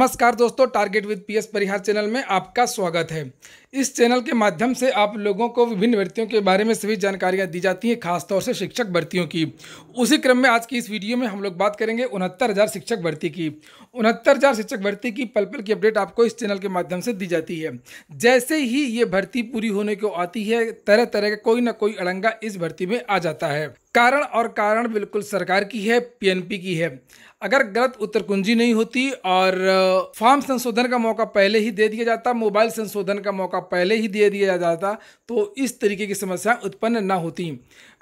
नमस्कार दोस्तों target with PS Parihar channel में आपका स्वागत है इस चैनल के माध्यम से आप लोगों को विभिन्न भर्तियों के बारे में सभी जानकारियां दी जाती हैं खासतौर से शिक्षक भर्तियों की उसी क्रम में आज की इस वीडियो में हम लोग बात करेंगे उनहत्तर हज़ार शिक्षक भर्ती की उनहत्तर हज़ार शिक्षक भर्ती की पल पल की अपडेट आपको इस चैनल के माध्यम से दी जाती है जैसे ही ये भर्ती पूरी होने को आती है तरह तरह का कोई ना कोई अड़ंगा इस भर्ती में आ जाता है कारण और कारण बिल्कुल सरकार की है पीएनपी की है अगर गलत उत्तर कुंजी नहीं होती और फॉर्म संशोधन का मौका पहले ही दे दिया जाता मोबाइल संशोधन का मौका पहले ही दे दिया जाता तो इस तरीके की समस्या उत्पन्न ना होती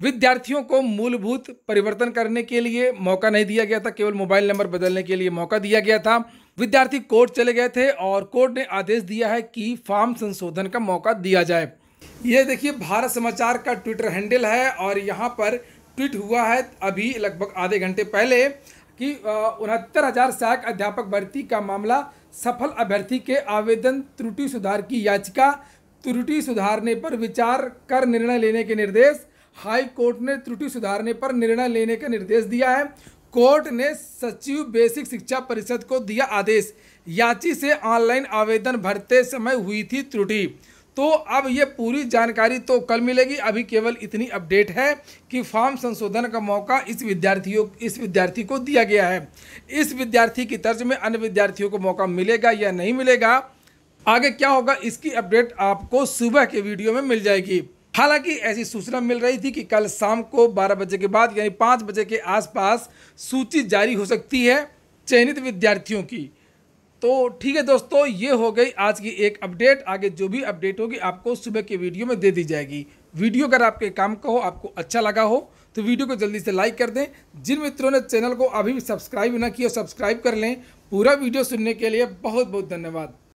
विद्यार्थियों को मूलभूत परिवर्तन करने के लिए मौका नहीं दिया गया था केवल मोबाइल नंबर बदलने के लिए मौका दिया गया था विद्यार्थी कोर्ट चले गए थे और कोर्ट ने आदेश दिया है कि फार्म संशोधन का मौका दिया जाए ये देखिए भारत समाचार का ट्विटर हैंडल है और यहाँ पर ट्वीट हुआ है अभी लगभग आधे घंटे पहले कि उनहत्तर हज़ार सहायक अध्यापक भर्ती का मामला सफल अभ्यर्थी के आवेदन त्रुटि सुधार की याचिका त्रुटि सुधारने पर विचार कर निर्णय लेने के निर्देश हाई कोर्ट ने त्रुटि सुधारने पर निर्णय लेने का निर्देश दिया है कोर्ट ने सचिव बेसिक शिक्षा परिषद को दिया आदेश याची से ऑनलाइन आवेदन भरते समय हुई थी त्रुटि तो अब ये पूरी जानकारी तो कल मिलेगी अभी केवल इतनी अपडेट है कि फॉर्म संशोधन का मौका इस विद्यार्थियों इस विद्यार्थी को दिया गया है इस विद्यार्थी की तर्ज में अन्य विद्यार्थियों को मौका मिलेगा या नहीं मिलेगा आगे क्या होगा इसकी अपडेट आपको सुबह के वीडियो में मिल जाएगी हालांकि ऐसी सूचना मिल रही थी कि कल शाम को 12 बजे के बाद यानी 5 बजे के आसपास सूची जारी हो सकती है चयनित विद्यार्थियों की तो ठीक है दोस्तों ये हो गई आज की एक अपडेट आगे जो भी अपडेट होगी आपको सुबह के वीडियो में दे दी जाएगी वीडियो अगर आपके काम का हो आपको अच्छा लगा हो तो वीडियो को जल्दी से लाइक कर दें जिन मित्रों ने चैनल को अभी भी सब्सक्राइब ना किया सब्सक्राइब कर लें पूरा वीडियो सुनने के लिए बहुत बहुत धन्यवाद